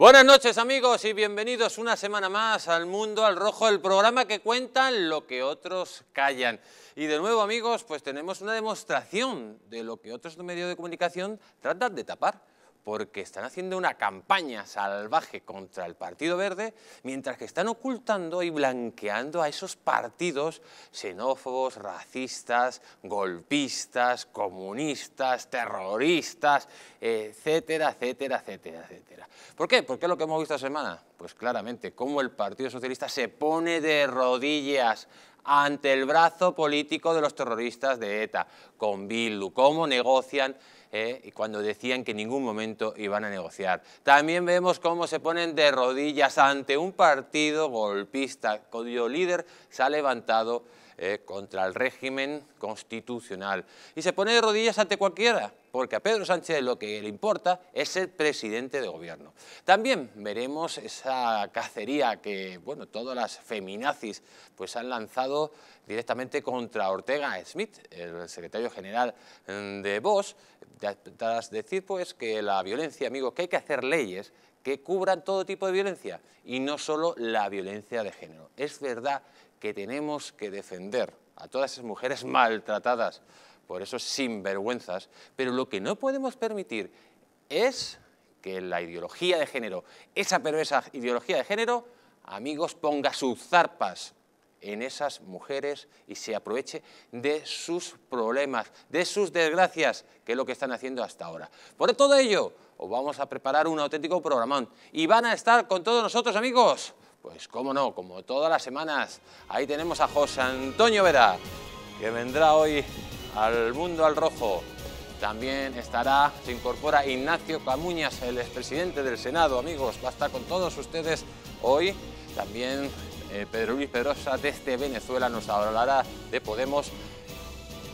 Buenas noches amigos y bienvenidos una semana más al Mundo al Rojo, el programa que cuenta lo que otros callan. Y de nuevo amigos, pues tenemos una demostración de lo que otros medios de comunicación tratan de tapar porque están haciendo una campaña salvaje contra el Partido Verde, mientras que están ocultando y blanqueando a esos partidos xenófobos, racistas, golpistas, comunistas, terroristas, etcétera, etcétera, etcétera, etcétera. ¿Por qué? Porque lo que hemos visto esta semana, pues claramente, cómo el Partido Socialista se pone de rodillas ante el brazo político de los terroristas de ETA, con Bildu, cómo negocian ¿eh? y cuando decían que en ningún momento iban a negociar. También vemos cómo se ponen de rodillas ante un partido golpista cuyo líder se ha levantado eh, contra el régimen constitucional. Y se pone de rodillas ante cualquiera, porque a Pedro Sánchez lo que le importa es ser presidente de gobierno. También veremos esa cacería que bueno, todas las feminazis pues, han lanzado directamente contra Ortega Smith, el secretario general mm, de Vox, tras decir pues, que la violencia, amigos, que hay que hacer leyes que cubran todo tipo de violencia y no solo la violencia de género. Es verdad que tenemos que defender a todas esas mujeres maltratadas por esos sinvergüenzas, pero lo que no podemos permitir es que la ideología de género, esa perversa ideología de género, amigos, ponga sus zarpas en esas mujeres y se aproveche de sus problemas, de sus desgracias, que es lo que están haciendo hasta ahora. Por todo ello, os vamos a preparar un auténtico programón y van a estar con todos nosotros, amigos. Pues cómo no, como todas las semanas, ahí tenemos a José Antonio Vera, que vendrá hoy al Mundo al Rojo. También estará, se incorpora Ignacio Camuñas, el expresidente del Senado. Amigos, va a estar con todos ustedes hoy. También eh, Pedro Luis Pedrosa desde Venezuela nos hablará de Podemos.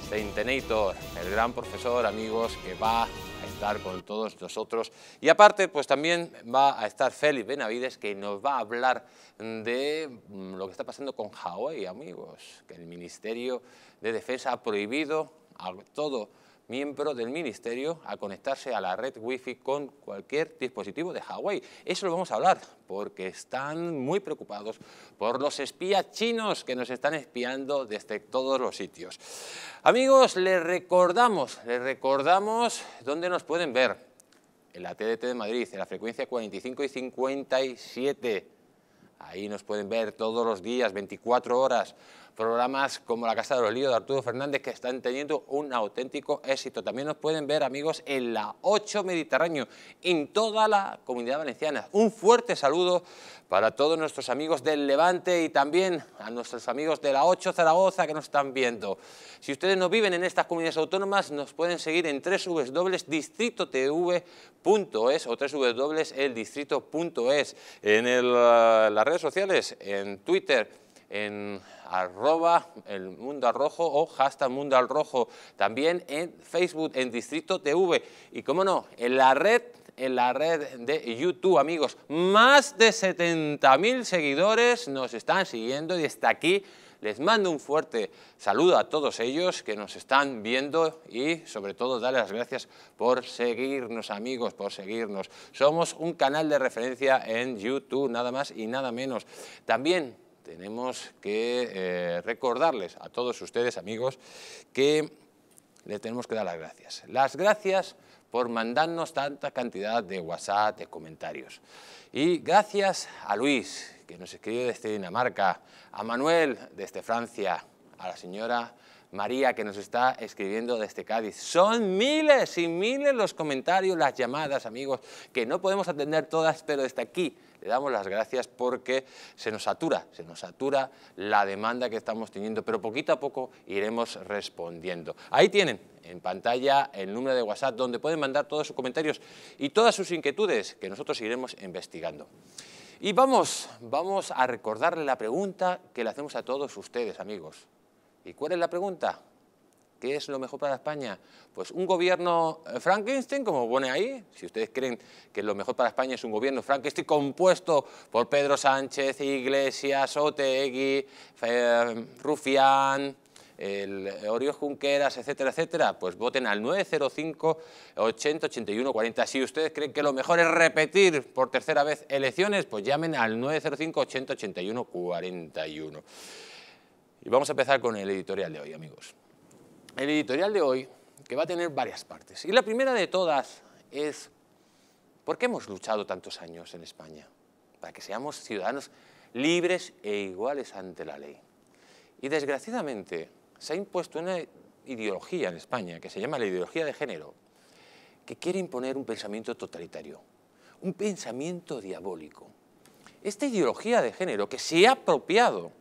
Seintenator, el gran profesor, amigos, que va estar con todos nosotros. Y aparte, pues también va a estar Félix Benavides, que nos va a hablar de mm, lo que está pasando con Hawái, amigos, que el Ministerio de Defensa ha prohibido todo miembro del ministerio a conectarse a la red wifi con cualquier dispositivo de Huawei. Eso lo vamos a hablar porque están muy preocupados por los espías chinos que nos están espiando desde todos los sitios. Amigos, les recordamos, les recordamos dónde nos pueden ver. En la TDT de Madrid, en la frecuencia 45 y 57. Ahí nos pueden ver todos los días, 24 horas programas como La Casa de los Líos de Arturo Fernández que están teniendo un auténtico éxito. También nos pueden ver, amigos, en la 8 Mediterráneo, en toda la comunidad valenciana. Un fuerte saludo para todos nuestros amigos del Levante y también a nuestros amigos de la 8 Zaragoza que nos están viendo. Si ustedes no viven en estas comunidades autónomas, nos pueden seguir en www.distritotv.es o www.eldistrito.es. En eh, las redes sociales, en Twitter, en arroba el mundo al rojo o hashtag mundo al rojo. También en Facebook, en Distrito TV y, cómo no, en la red en la red de YouTube, amigos. Más de 70.000 seguidores nos están siguiendo y hasta aquí les mando un fuerte saludo a todos ellos que nos están viendo y sobre todo darles las gracias por seguirnos amigos, por seguirnos. Somos un canal de referencia en YouTube, nada más y nada menos. También tenemos que eh, recordarles a todos ustedes, amigos, que les tenemos que dar las gracias. Las gracias por mandarnos tanta cantidad de WhatsApp, de comentarios. Y gracias a Luis, que nos escribe desde Dinamarca, a Manuel desde Francia, a la señora María, que nos está escribiendo desde Cádiz. Son miles y miles los comentarios, las llamadas, amigos, que no podemos atender todas, pero desde aquí, le damos las gracias porque se nos satura, se nos satura la demanda que estamos teniendo, pero poquito a poco iremos respondiendo. Ahí tienen en pantalla el número de WhatsApp donde pueden mandar todos sus comentarios y todas sus inquietudes que nosotros iremos investigando. Y vamos, vamos a recordarle la pregunta que le hacemos a todos ustedes, amigos. ¿Y cuál es la pregunta? ¿Qué es lo mejor para España? Pues un gobierno eh, Frankenstein, como pone ahí, si ustedes creen que lo mejor para España es un gobierno Frankenstein compuesto por Pedro Sánchez, Iglesias, Otegui, Rufián, el eh, Oriol Junqueras, etcétera, etcétera, pues voten al 905 80 40. Si ustedes creen que lo mejor es repetir por tercera vez elecciones, pues llamen al 905 80 41. Y vamos a empezar con el editorial de hoy, amigos el editorial de hoy, que va a tener varias partes. Y la primera de todas es, ¿por qué hemos luchado tantos años en España? Para que seamos ciudadanos libres e iguales ante la ley. Y desgraciadamente se ha impuesto una ideología en España, que se llama la ideología de género, que quiere imponer un pensamiento totalitario, un pensamiento diabólico. Esta ideología de género que se ha apropiado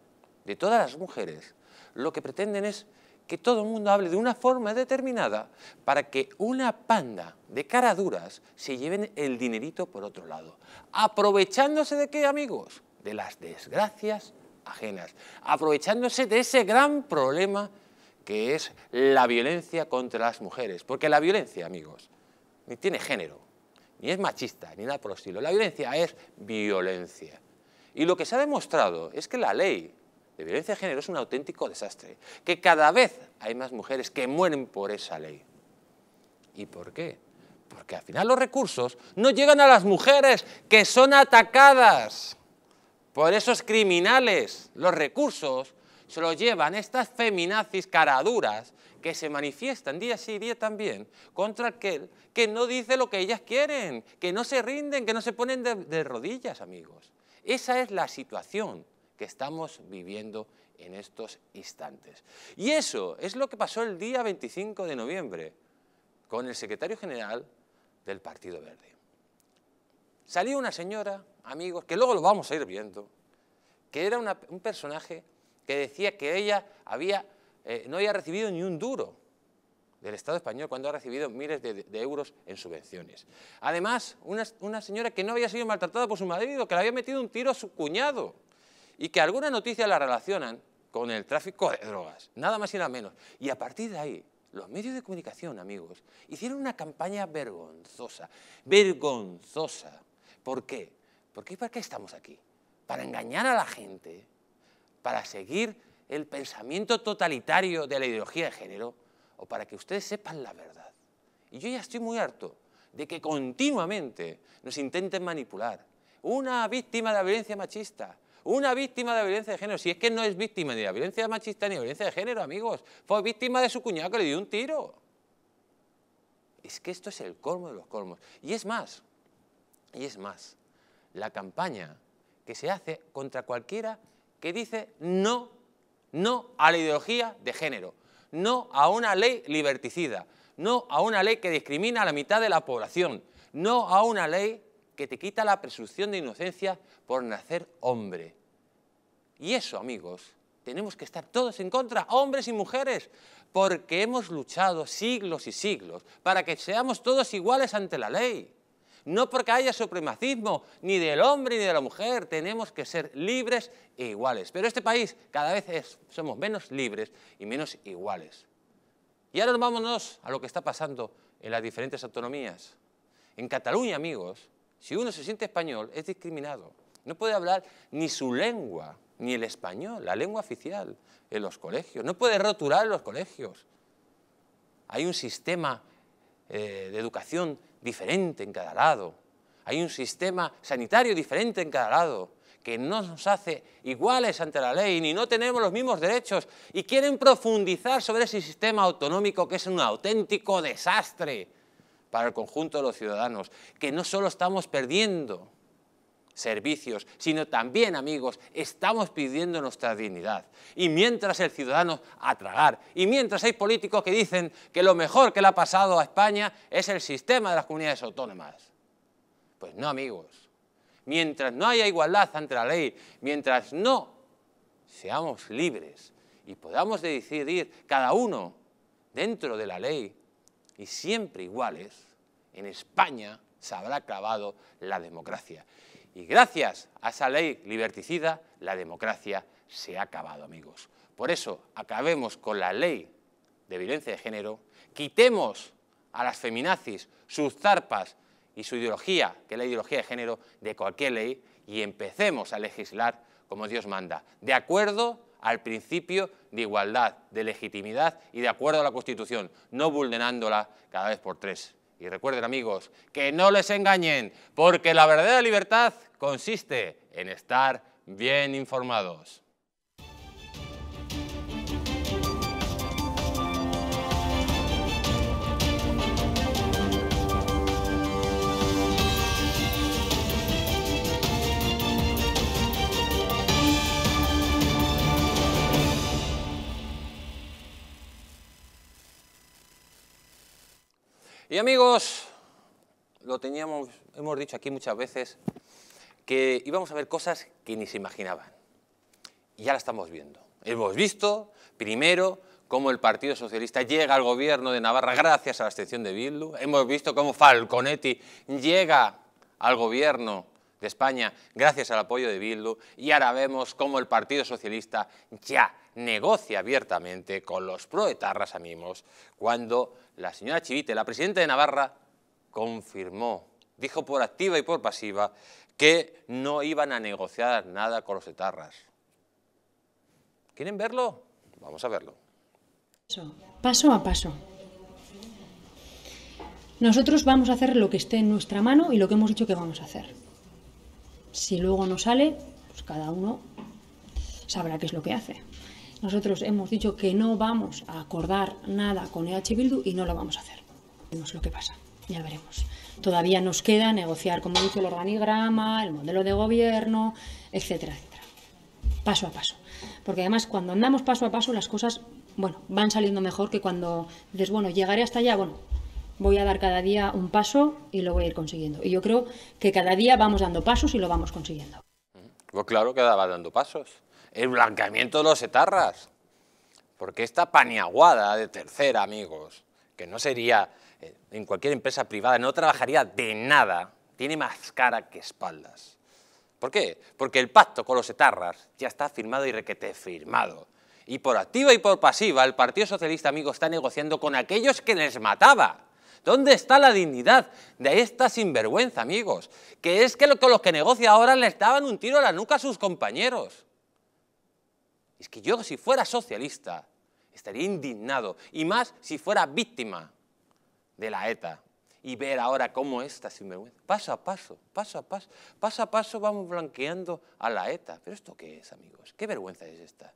de todas las mujeres, lo que pretenden es que todo el mundo hable de una forma determinada para que una panda de caraduras duras se lleven el dinerito por otro lado. Aprovechándose de qué, amigos? De las desgracias ajenas. Aprovechándose de ese gran problema que es la violencia contra las mujeres. Porque la violencia, amigos, ni tiene género, ni es machista, ni nada por el estilo. La violencia es violencia. Y lo que se ha demostrado es que la ley la violencia de género es un auténtico desastre, que cada vez hay más mujeres que mueren por esa ley. ¿Y por qué? Porque al final los recursos no llegan a las mujeres que son atacadas por esos criminales. Los recursos se los llevan estas feminazis caraduras que se manifiestan día sí y día también contra aquel que no dice lo que ellas quieren, que no se rinden, que no se ponen de rodillas, amigos. Esa es la situación que estamos viviendo en estos instantes. Y eso es lo que pasó el día 25 de noviembre con el secretario general del Partido Verde. Salió una señora, amigos, que luego lo vamos a ir viendo, que era un personaje que decía que ella había, eh, no había recibido ni un duro del Estado español cuando ha recibido miles de, euros en subvenciones. Además, una, una señora que no había sido maltratada por su marido, que le había metido un tiro a su cuñado y que alguna noticia la relacionan con el tráfico de drogas, nada más y nada menos. Y a partir de ahí, los medios de comunicación, amigos, hicieron una campaña vergonzosa, vergonzosa. ¿Por qué? Porque ¿para qué estamos aquí? Para engañar a la gente, para seguir el pensamiento totalitario de la ideología de género o para que ustedes sepan la verdad. Y yo ya estoy muy harto de que continuamente nos intenten manipular. Una víctima de la violencia machista, una víctima de violencia de género. Si es que no es víctima ni de violencia machista ni de violencia de género, amigos. Fue víctima de su cuñado que le dio un tiro. Es que esto es el colmo de los colmos. Y es más, y es más, la campaña que se hace contra cualquiera que dice no, no a la ideología de género, no a una ley liberticida, no a una ley que discrimina a la mitad de la población, no a una ley que te quita la presunción de inocencia por nacer hombre. Y eso, amigos, tenemos que estar todos en contra, hombres y mujeres, porque hemos luchado siglos y siglos para que seamos todos iguales ante la ley. No porque haya supremacismo ni del hombre ni de la mujer, tenemos que ser libres e iguales. Pero este país cada vez somos menos libres y menos iguales. Y ahora vámonos a lo que está pasando en las diferentes autonomías. En Cataluña, amigos, si uno se siente español, es discriminado. No puede hablar ni su lengua, ni el español, la lengua oficial, en los colegios. No puede rotular en los colegios. Hay un sistema eh, de educación diferente en cada lado. Hay un sistema sanitario diferente en cada lado que no nos hace iguales ante la ley ni no tenemos los mismos derechos y quieren profundizar sobre ese sistema autonómico que es un auténtico desastre para el conjunto de los ciudadanos, que no solo estamos perdiendo servicios, sino también, amigos, estamos pidiendo nuestra dignidad. Y mientras el ciudadano a tragar, y mientras hay políticos que dicen que lo mejor que le ha pasado a España es el sistema de las comunidades autónomas. Pues no, amigos. Mientras no haya igualdad ante la ley, mientras no seamos libres y podamos decidir cada uno dentro de la ley y siempre iguales, en España se habrá acabado la democracia. Y gracias a esa ley liberticida, la democracia se ha acabado, amigos. Por eso, acabemos con la ley de violencia de género, quitemos a las feminazis sus zarpas y su ideología, que es la ideología de género, de cualquier ley, y empecemos a legislar como Dios manda, de acuerdo al principio de igualdad, de legitimidad y de acuerdo a la Constitución, no vulnerándola cada vez por tres. Y recuerden amigos, que no les engañen, porque la verdadera libertad consiste en estar bien informados. Y amigos, lo teníamos, hemos dicho aquí muchas veces, que íbamos a ver cosas que ni se imaginaban. Y ya la estamos viendo. Hemos visto, primero, cómo el Partido Socialista llega al gobierno de Navarra gracias a la abstención de Bildu. Hemos visto cómo Falconetti llega al gobierno de España gracias al apoyo de Bildu. Y ahora vemos cómo el Partido Socialista ya negocia abiertamente con los proetarras amigos cuando la señora Chivite, la presidenta de Navarra, confirmó, dijo por activa y por pasiva, que no iban a negociar nada con los etarras. ¿Quieren verlo? Vamos a verlo. Paso a paso. Nosotros vamos a hacer lo que esté en nuestra mano y lo que hemos dicho que vamos a hacer. Si luego no sale, pues cada uno sabrá qué es lo que hace. Nosotros hemos dicho que no vamos a acordar nada con EH Bildu y no lo vamos a hacer. Vemos lo que pasa, ya veremos. Todavía nos queda negociar, como he dicho, el organigrama, el modelo de gobierno, etcétera, etcétera. Paso a paso. Porque además cuando andamos paso a paso las cosas, bueno, van saliendo mejor que cuando dices, bueno, llegaré hasta allá, bueno, voy a dar cada día un paso y lo voy a ir consiguiendo. Y yo creo que cada día vamos dando pasos y lo vamos consiguiendo. Pues claro que va dando pasos el blanqueamiento de los etarras. Porque esta paniaguada de tercera, amigos, que no sería eh, en cualquier empresa privada, no trabajaría de nada, tiene más cara que espaldas. ¿Por qué? Porque el pacto con los etarras ya está firmado y requete firmado. Y por activa y por pasiva, el Partido Socialista, amigos, está negociando con aquellos que les mataba. ¿Dónde está la dignidad de esta sinvergüenza, amigos? Que es que los que negocia ahora les daban un tiro a la nuca a sus compañeros. Es que yo si fuera socialista estaría indignado, y más si fuera víctima de la ETA, y ver ahora cómo sin vergüenza, paso a paso, paso a paso, paso a paso vamos blanqueando a la ETA. ¿Pero esto qué es, amigos? ¿Qué vergüenza es esta?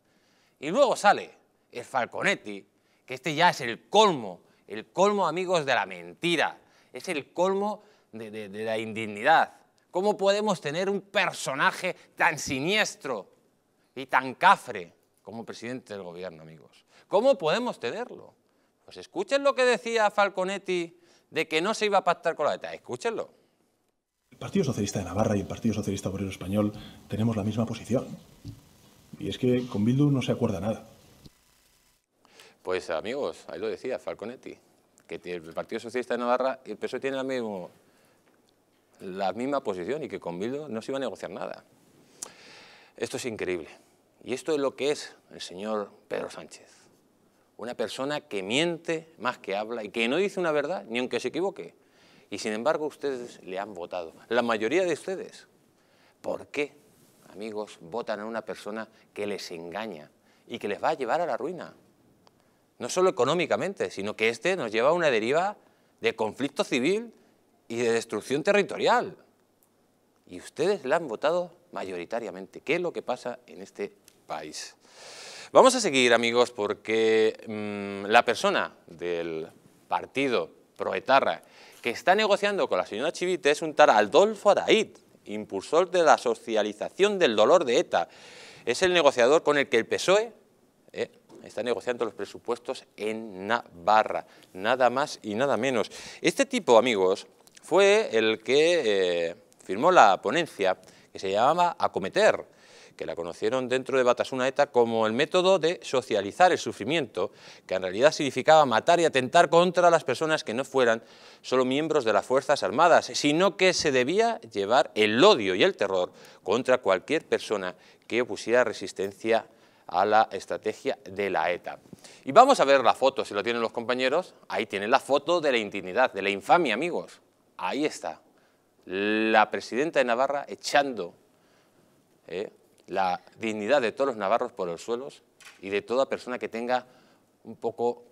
Y luego sale el Falconetti, que este ya es el colmo, el colmo, amigos, de la mentira, es el colmo de, de la indignidad. ¿Cómo podemos tener un personaje tan siniestro y tan cafre como presidente del gobierno, amigos. ¿Cómo podemos tenerlo? Pues escuchen lo que decía Falconetti de que no se iba a pactar con la ETA. Escúchenlo. El Partido Socialista de Navarra y el Partido Socialista Obrero Español tenemos la misma posición. Y es que con Bildu no se acuerda nada. Pues amigos, ahí lo decía Falconetti, que el Partido Socialista de Navarra y el PSOE tienen la, la misma posición y que con Bildu no se iba a negociar nada. Esto es increíble. Y esto es lo que es el señor Pedro Sánchez. Una persona que miente más que habla y que no dice una verdad, ni aunque se equivoque. Y sin embargo ustedes le han votado. La mayoría de ustedes. ¿Por qué, amigos, votan a una persona que les engaña y que les va a llevar a la ruina? No solo económicamente, sino que este nos lleva a una deriva de conflicto civil y de destrucción territorial. Y ustedes la han votado mayoritariamente. ¿Qué es lo que pasa en este país. Vamos a seguir, amigos, porque mm, la persona del partido proetarra que está negociando con la señora Chivite es un tal Adolfo Araid, impulsor de la socialización del dolor de ETA. Es el negociador con el que el PSOE eh, está negociando los presupuestos en Navarra, nada más y nada menos. Este tipo, amigos, fue el que eh, firmó la ponencia que se llamaba Acometer, que la conocieron dentro de Batasuna ETA como el método de socializar el sufrimiento, que en realidad significaba matar y atentar contra las personas que no fueran solo miembros de las Fuerzas Armadas, sino que se debía llevar el odio y el terror contra cualquier persona que opusiera resistencia a la estrategia de la ETA. Y vamos a ver la foto, si lo tienen los compañeros, ahí tienen la foto de la indignidad, de la infamia, amigos. Ahí está, la presidenta de Navarra echando ¿eh? la dignidad de todos los navarros por los suelos y de toda persona que tenga un poco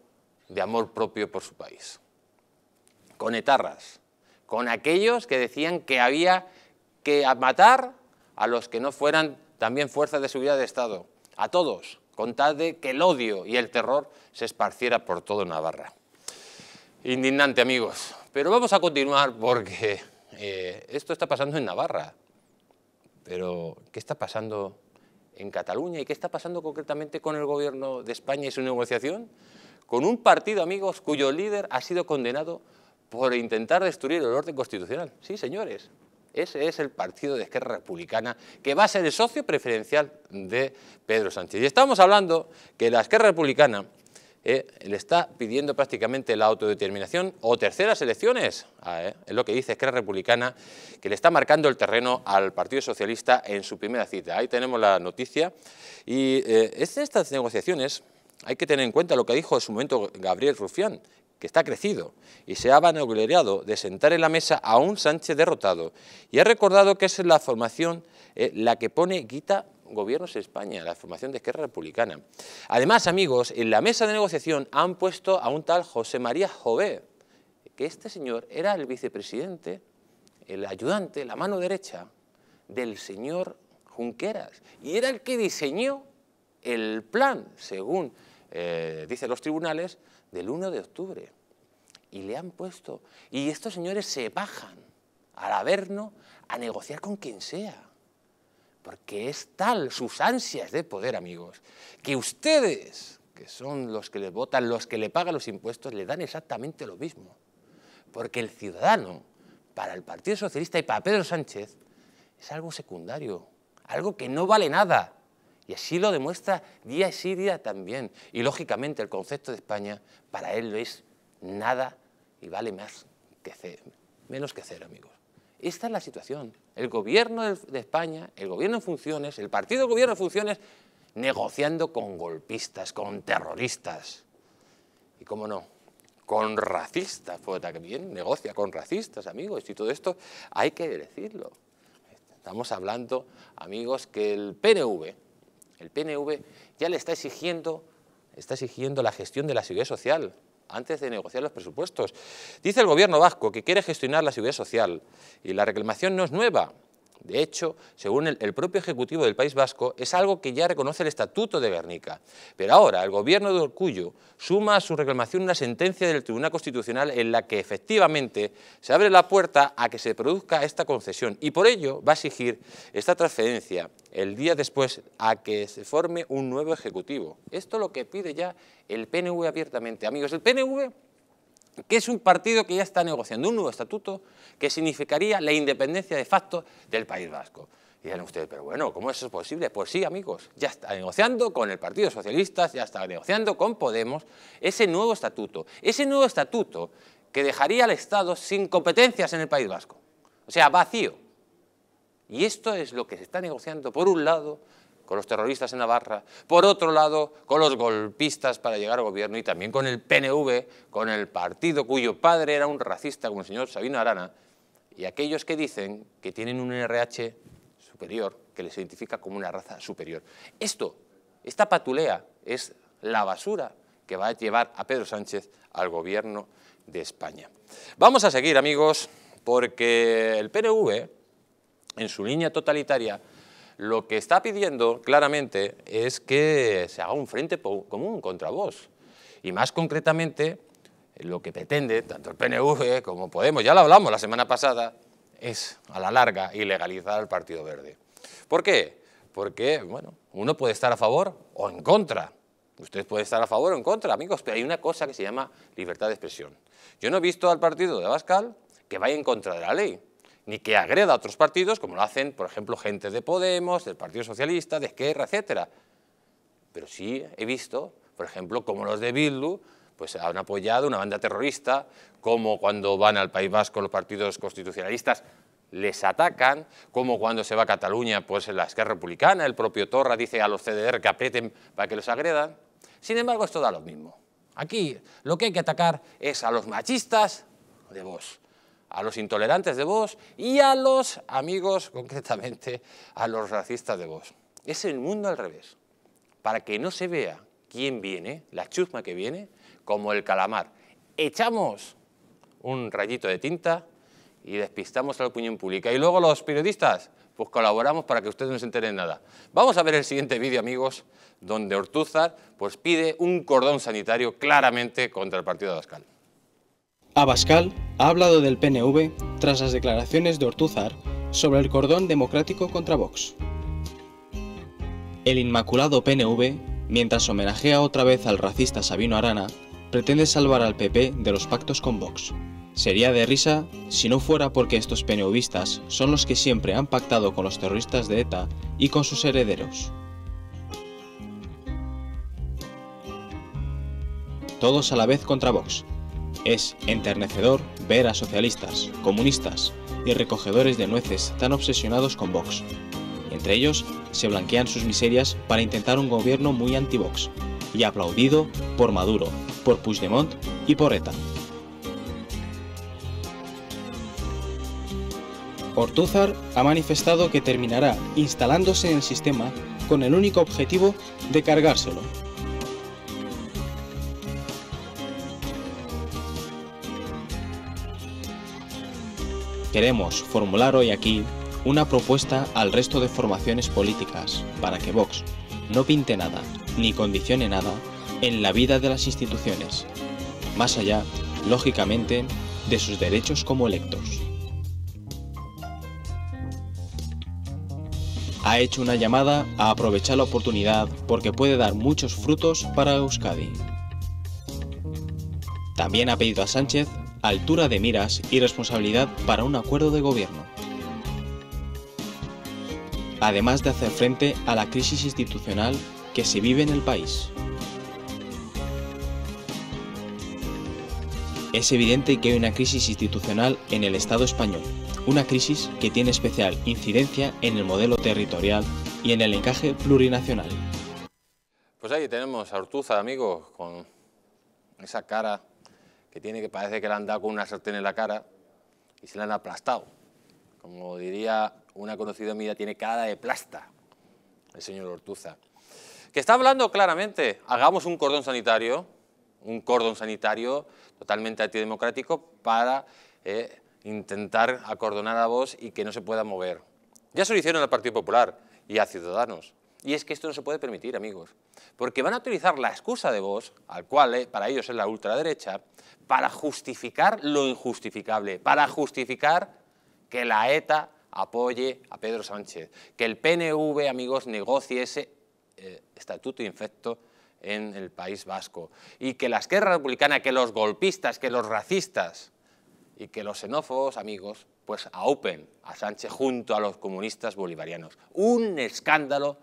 de amor propio por su país. Con etarras, con aquellos que decían que había que matar a los que no fueran también fuerzas de seguridad de Estado, a todos, con tal de que el odio y el terror se esparciera por todo Navarra. Indignante, amigos. Pero vamos a continuar porque eh, esto está pasando en Navarra. Pero, ¿qué está pasando en Cataluña y qué está pasando concretamente con el gobierno de España y su negociación? Con un partido, amigos, cuyo líder ha sido condenado por intentar destruir el orden constitucional. Sí, señores, ese es el partido de Esquerra Republicana que va a ser el socio preferencial de Pedro Sánchez. Y estamos hablando que la Esquerra Republicana eh, le está pidiendo prácticamente la autodeterminación o terceras elecciones. Ah, eh, es lo que dice Esquerra Republicana, que le está marcando el terreno al Partido Socialista en su primera cita. Ahí tenemos la noticia. Y en eh, estas negociaciones hay que tener en cuenta lo que dijo en su momento Gabriel Rufián, que está crecido y se ha vanagloriado de sentar en la mesa a un Sánchez derrotado. Y ha recordado que es la formación la que pone guita gobiernos de España, la formación de Esquerra Republicana. Además, amigos, en la mesa de negociación han puesto a un tal José María Jové, que este señor era el vicepresidente, el ayudante, la mano derecha del señor Junqueras, y era el que diseñó el plan, según eh, dicen los tribunales, del 1 de octubre. Y le han puesto, y estos señores se bajan al Averno a negociar con quien sea porque es tal sus ansias de poder, amigos, que ustedes, que son los que le votan, los que le pagan los impuestos, le dan exactamente lo mismo. Porque el ciudadano, para el Partido Socialista y para Pedro Sánchez, es algo secundario, algo que no vale nada. Y así lo demuestra día sí día también. Y lógicamente el concepto de España para él no es nada y vale más que menos que cero, amigos. Esta es la situación el gobierno de España, el gobierno en funciones, el partido del gobierno en funciones, negociando con golpistas, con terroristas. Y cómo no, con racistas, también negocia con racistas, amigos, y todo esto hay que decirlo. Estamos hablando, amigos, que el PNV, el PNV ya le está exigiendo, está exigiendo la gestión de la seguridad social, antes de negociar los presupuestos. Dice el gobierno vasco que quiere gestionar la seguridad social y la reclamación no es nueva, de hecho, según el, propio Ejecutivo del País Vasco, es algo que ya reconoce el Estatuto de Guernica. Pero ahora el Gobierno de Orcuyo suma a su reclamación una sentencia del Tribunal Constitucional en la que efectivamente se abre la puerta a que se produzca esta concesión y por ello va a exigir esta transferencia el día después a que se forme un nuevo Ejecutivo. Esto es lo que pide ya el PNV abiertamente. Amigos, el PNV que es un partido que ya está negociando un nuevo estatuto que significaría la independencia de facto del País Vasco. Y dirán ustedes, pero bueno, ¿cómo eso es posible? Pues sí, amigos, ya está negociando con el Partido Socialista, ya está negociando con Podemos ese nuevo estatuto, ese nuevo estatuto que dejaría al Estado sin competencias en el País Vasco, o sea, vacío. Y esto es lo que se está negociando por un lado con los terroristas en Navarra, por otro lado, con los golpistas para llegar al gobierno y también con el PNV, con el partido cuyo padre era un racista como el señor Sabino Arana, y aquellos que dicen que tienen un NRH superior, que les identifica como una raza superior. Esto, esta patulea, es la basura que va a llevar a Pedro Sánchez al gobierno de España. Vamos a seguir, amigos, porque el PNV, en su línea totalitaria, lo que está pidiendo claramente es que se haga un frente común contra vos. Y más concretamente, lo que pretende tanto el PNV como Podemos, ya lo hablamos la semana pasada, es a la larga ilegalizar al Partido Verde. ¿Por qué? Porque, bueno, uno puede estar a favor o en contra. usted puede estar a favor o en contra, amigos, pero hay una cosa que se llama libertad de expresión. Yo no he visto al partido de Abascal que vaya en contra de la ley ni que agreda a otros partidos, como lo hacen, por ejemplo, gente de Podemos, del Partido Socialista, de Esquerra, etcétera. Pero sí he visto, por ejemplo, como los de Bildu, pues han apoyado una banda terrorista, como cuando van al País Vasco los partidos constitucionalistas les atacan, como cuando se va a Cataluña, pues en la Esquerra Republicana, el propio Torra dice a los CDR que aprieten para que los agredan. Sin embargo, esto da lo mismo. Aquí lo que hay que atacar es a los machistas de vos, a los intolerantes de vos y a los amigos, concretamente, a los racistas de vos. Es el mundo al revés, para que no se vea quién viene, la chusma que viene, como el calamar. Echamos un rayito de tinta y despistamos a la opinión pública. Y luego los periodistas, pues colaboramos para que ustedes no se enteren nada. Vamos a ver el siguiente vídeo, amigos, donde Ortúzar pues, pide un cordón sanitario claramente contra el partido de Abascal ha hablado del PNV tras las declaraciones de Ortúzar sobre el cordón democrático contra Vox. El inmaculado PNV, mientras homenajea otra vez al racista Sabino Arana, pretende salvar al PP de los pactos con Vox. Sería de risa si no fuera porque estos pnvistas son los que siempre han pactado con los terroristas de ETA y con sus herederos. Todos a la vez contra Vox, es enternecedor ver a socialistas, comunistas y recogedores de nueces tan obsesionados con Vox. Entre ellos se blanquean sus miserias para intentar un gobierno muy anti-Vox y aplaudido por Maduro, por Puigdemont y por ETA. Ortuzar ha manifestado que terminará instalándose en el sistema con el único objetivo de cargárselo Queremos formular hoy aquí una propuesta al resto de formaciones políticas para que Vox no pinte nada ni condicione nada en la vida de las instituciones, más allá, lógicamente, de sus derechos como electos. Ha hecho una llamada a aprovechar la oportunidad porque puede dar muchos frutos para Euskadi. También ha pedido a Sánchez altura de miras y responsabilidad para un acuerdo de gobierno. Además de hacer frente a la crisis institucional que se vive en el país. Es evidente que hay una crisis institucional en el Estado español, una crisis que tiene especial incidencia en el modelo territorial y en el encaje plurinacional. Pues ahí tenemos a Ortuza, amigos, con esa cara que tiene que parece que le han dado con una sartén en la cara y se la han aplastado. Como diría una conocida amiga tiene cara de plasta el señor Ortuza. Que está hablando claramente, hagamos un cordón sanitario, un cordón sanitario totalmente antidemocrático para eh, intentar acordonar a vos y que no se pueda mover. Ya se lo hicieron al Partido Popular y a Ciudadanos. Y es que esto no se puede permitir, amigos, porque van a utilizar la excusa de vos, al cual eh, para ellos es la ultraderecha, para justificar lo injustificable, para justificar que la ETA apoye a Pedro Sánchez, que el PNV, amigos, negocie ese eh, estatuto infecto en el País Vasco y que la guerras Republicana, que los golpistas, que los racistas y que los xenófobos, amigos, pues aupen a Sánchez junto a los comunistas bolivarianos. Un escándalo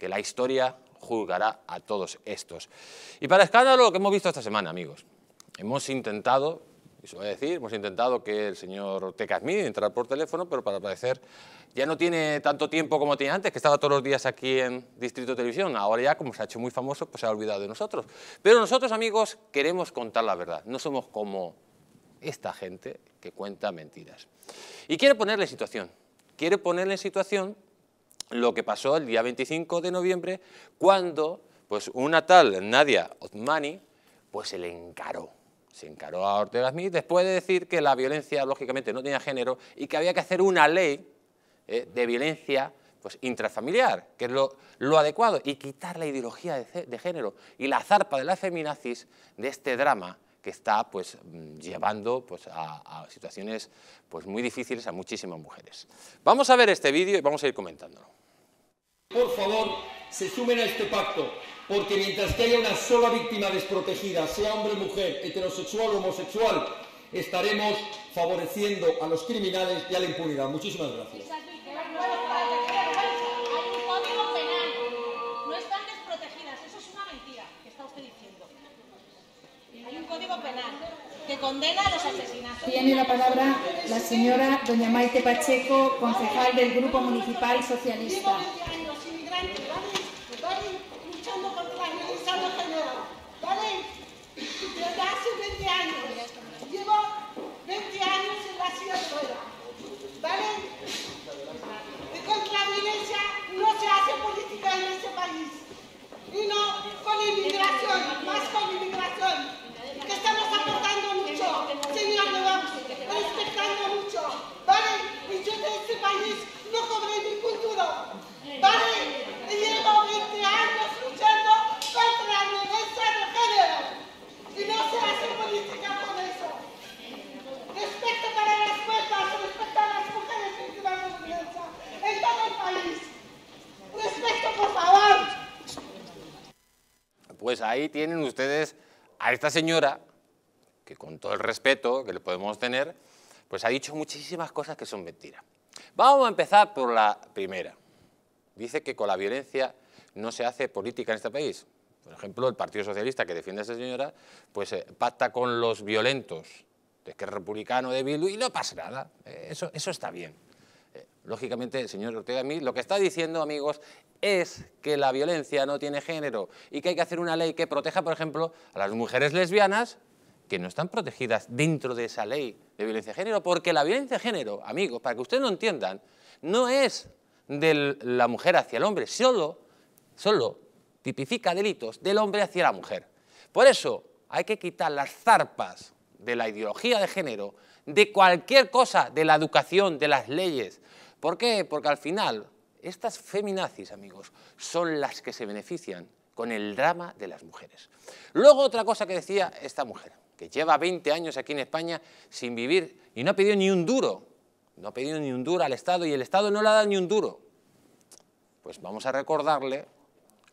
que la historia juzgará a todos estos. Y para escándalo, lo que hemos visto esta semana, amigos, hemos intentado, y se voy a decir, hemos intentado que el señor Smith entrara por teléfono, pero para parecer ya no tiene tanto tiempo como tenía antes, que estaba todos los días aquí en Distrito Televisión. Ahora ya, como se ha hecho muy famoso, pues se ha olvidado de nosotros. Pero nosotros, amigos, queremos contar la verdad. No somos como esta gente que cuenta mentiras. Y quiere ponerle situación. Quiere ponerle en situación lo que pasó el día 25 de noviembre, cuando pues una tal Nadia Othmani pues se le encaró. Se encaró a Ortega Smith después de decir que la violencia, lógicamente, no tenía género y que había que hacer una ley eh, de violencia pues, intrafamiliar, que es lo, adecuado, y quitar la ideología de, de género y la zarpa de la feminazis de este drama que está pues, mm, llevando pues, a, situaciones pues, muy difíciles a muchísimas mujeres. Vamos a ver este vídeo y vamos a ir comentándolo. Por favor, se sumen a este pacto, porque mientras que haya una sola víctima desprotegida, sea hombre o mujer, heterosexual o homosexual, estaremos favoreciendo a los criminales y a la impunidad. Muchísimas gracias. condena a los asesinatos. Tiene la palabra la señora doña Maite Pacheco, concejal del Grupo Municipal Socialista. 20 años inmigrante, ¿Vale? Luchando contra la de general. ¿vale? Desde hace 20 años, llevo 20 años en la ciudad fuera. ¿vale? Y contra la violencia no se hace política en este país, y no con inmigración, más con inmigración. ¿Vale? llevo 20 años luchando contra la violencia de género. Y no se hace política con eso. Respecto para las respecto a las mujeres que estiman la violencia en todo el país. Respecto, por favor. Pues ahí tienen ustedes a esta señora, que con todo el respeto que le podemos tener, pues ha dicho muchísimas cosas que son mentiras. Vamos a empezar por la primera dice que con la violencia no se hace política en este país. Por ejemplo, el Partido Socialista, que defiende a esta señora, pues eh, pacta con los violentos, de que es republicano de y no pasa nada. Eh, eso, eso está bien. Eh, lógicamente, señor Ortega, mí lo que está diciendo, amigos, es que la violencia no tiene género y que hay que hacer una ley que proteja, por ejemplo, a las mujeres lesbianas que no están protegidas dentro de esa ley de violencia de género, porque la violencia de género, amigos, para que ustedes lo entiendan, no es de la mujer hacia el hombre, solo, solo tipifica delitos del hombre hacia la mujer. Por eso hay que quitar las zarpas de la ideología de género, de cualquier cosa, de la educación, de las leyes. ¿Por qué? Porque al final estas feminazis, amigos, son las que se benefician con el drama de las mujeres. Luego otra cosa que decía esta mujer, que lleva 20 años aquí en España sin vivir y no ha pedido ni un duro no ha pedido ni un duro al Estado y el Estado no le ha dado ni un duro. Pues vamos a recordarle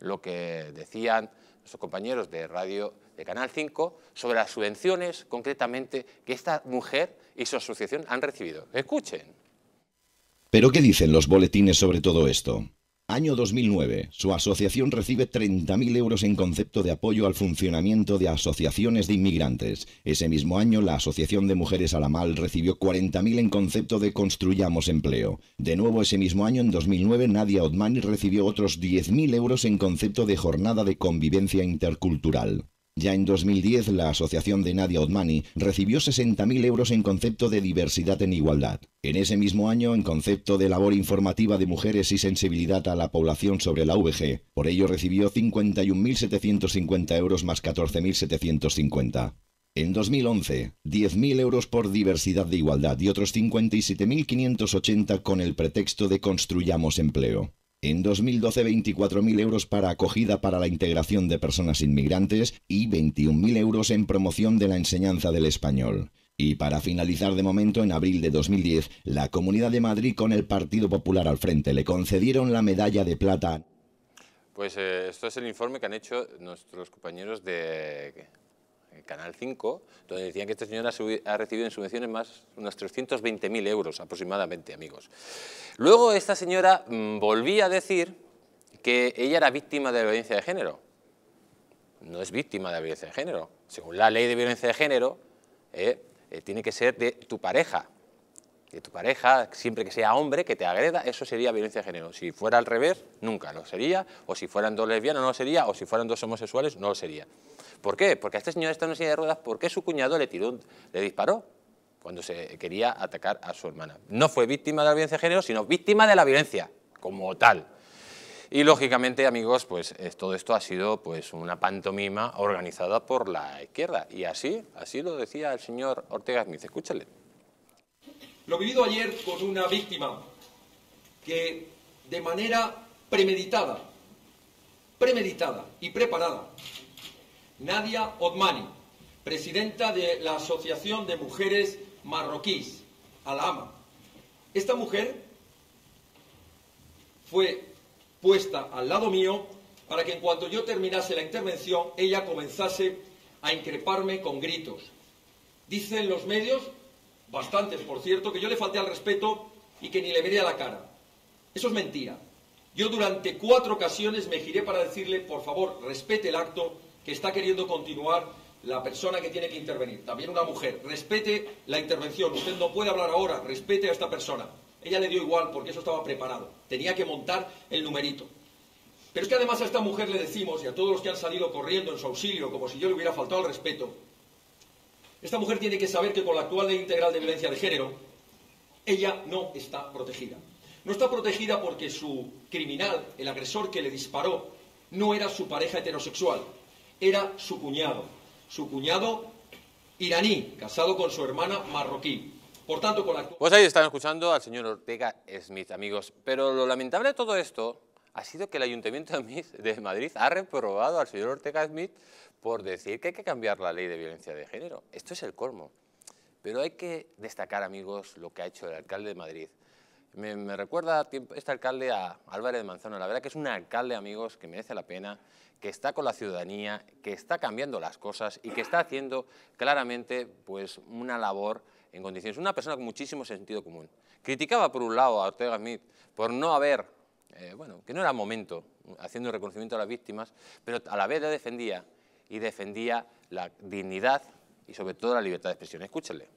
lo que decían nuestros compañeros de Radio de Canal 5 sobre las subvenciones concretamente que esta mujer y su asociación han recibido. Escuchen. ¿Pero qué dicen los boletines sobre todo esto? Año 2009. Su asociación recibe 30.000 euros en concepto de apoyo al funcionamiento de asociaciones de inmigrantes. Ese mismo año, la Asociación de Mujeres Alamal recibió 40.000 en concepto de Construyamos Empleo. De nuevo, ese mismo año, en 2009, Nadia Otmani recibió otros 10.000 euros en concepto de Jornada de Convivencia Intercultural. Ya en 2010, la asociación de Nadia Otmani recibió 60.000 euros en concepto de diversidad en igualdad. En ese mismo año, en concepto de labor informativa de mujeres y sensibilidad a la población sobre la VG, por ello recibió 51.750 euros más 14.750. En 2011, 10.000 euros por diversidad de igualdad y otros 57.580 con el pretexto de construyamos empleo. En 2012, 24.000 euros para acogida para la integración de personas inmigrantes y 21.000 euros en promoción de la enseñanza del español. Y para finalizar de momento, en abril de 2010, la Comunidad de Madrid con el Partido Popular al frente le concedieron la medalla de plata. Pues eh, esto es el informe que han hecho nuestros compañeros de Canal 5, donde decían que esta señora ha recibido en subvenciones más unos 320.000 euros aproximadamente, amigos. Luego esta señora mm, volvía a decir que ella era víctima de violencia de género. No es víctima de violencia de género. Según la ley de violencia de género, eh, eh, tiene que ser de tu pareja. De tu pareja, siempre que sea hombre, que te agreda, eso sería violencia de género. Si fuera al revés, nunca lo sería. O si fueran dos lesbianas, no lo sería. O si fueran dos homosexuales, no lo sería. ¿Por qué? Porque a este señor está en una silla de ruedas porque su cuñado le, le disparó cuando se quería atacar a su hermana. No fue víctima de la violencia de género, sino víctima de la violencia como tal. Y lógicamente, amigos, pues eh, todo esto ha sido pues una pantomima organizada por la izquierda. Y así, así lo decía el señor Ortega Smith. Escúchale. Lo vivido ayer con una víctima que de manera premeditada, premeditada y preparada Nadia Odmani, presidenta de la Asociación de Mujeres Marroquíes, ama Esta mujer fue puesta al lado mío para que en cuanto yo terminase la intervención, ella comenzase a increparme con gritos. Dicen los medios, bastantes por cierto, que yo le falté al respeto y que ni le vería a la cara. Eso es mentira. Yo durante cuatro ocasiones me giré para decirle, por favor, respete el acto está queriendo continuar la persona que tiene que intervenir, también una mujer. Respete la intervención. Usted no puede hablar ahora, respete a esta persona. Ella le dio igual porque eso estaba preparado. Tenía que montar el numerito. Pero es que además a esta mujer le decimos, y a todos los que han salido corriendo en su auxilio, como si yo le hubiera faltado el respeto, esta mujer tiene que saber que con la actual ley integral de violencia de género, ella no está protegida. No está protegida porque su criminal, el agresor que le disparó, no era su pareja heterosexual, era su cuñado, su cuñado iraní, casado con su hermana marroquí. Por tanto, Pues ahí están escuchando al señor Ortega Smith, amigos. Pero lo lamentable de todo esto ha sido que el Ayuntamiento de Madrid ha reprobado al señor Ortega Smith por decir que hay que cambiar la ley de violencia de género. Esto es el colmo. Pero hay que destacar, amigos, lo que ha hecho el alcalde de Madrid. Me, recuerda este alcalde a Álvarez de Manzano. La verdad que es un alcalde, amigos, que merece la pena que está con la ciudadanía, que está cambiando las cosas y que está haciendo claramente pues, una labor en condiciones. Una persona con muchísimo sentido común. Criticaba por un lado a Ortega Smith por no haber, eh, bueno, que no era momento, haciendo reconocimiento a las víctimas, pero a la vez la defendía y defendía la dignidad y sobre todo la libertad de expresión. Escúchenle.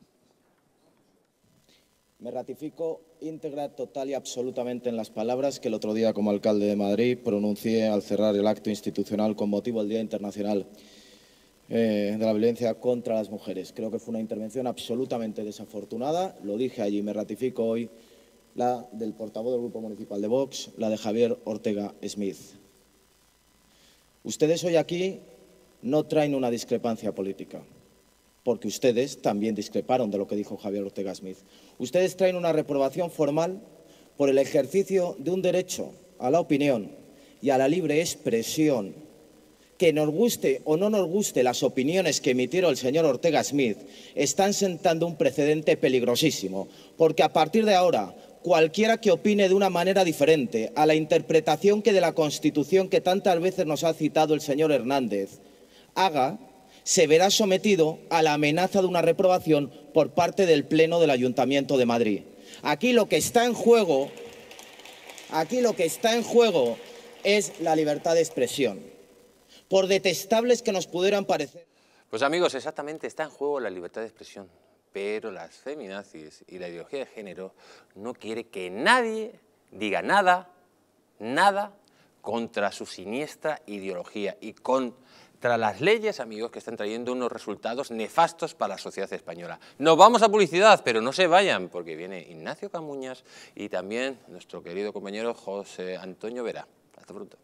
Me ratifico íntegra, total y absolutamente en las palabras que el otro día como alcalde de Madrid pronuncié al cerrar el acto institucional con motivo del Día Internacional eh, de la Violencia contra las Mujeres. Creo que fue una intervención absolutamente desafortunada, lo dije allí, y me ratifico hoy la del portavoz del Grupo Municipal de Vox, la de Javier Ortega Smith. Ustedes hoy aquí no traen una discrepancia política porque ustedes también discreparon de lo que dijo Javier Ortega Smith. Ustedes traen una reprobación formal por el ejercicio de un derecho a la opinión y a la libre expresión. Que nos guste o no nos guste las opiniones que emitieron el señor Ortega Smith, están sentando un precedente peligrosísimo, porque a partir de ahora cualquiera que opine de una manera diferente a la interpretación que de la Constitución que tantas veces nos ha citado el señor Hernández haga se verá sometido a la amenaza de una reprobación por parte del Pleno del Ayuntamiento de Madrid. Aquí lo que está en juego, aquí lo que está en juego es la libertad de expresión. Por detestables que nos pudieran parecer. Pues amigos, exactamente está en juego la libertad de expresión, pero las feminazis y la ideología de género no quiere que nadie diga nada, nada contra su siniestra ideología y contra tras las leyes, amigos, que están trayendo unos resultados nefastos para la sociedad española. Nos vamos a publicidad, pero no se vayan, porque viene Ignacio Camuñas y también nuestro querido compañero José Antonio Vera. Hasta pronto.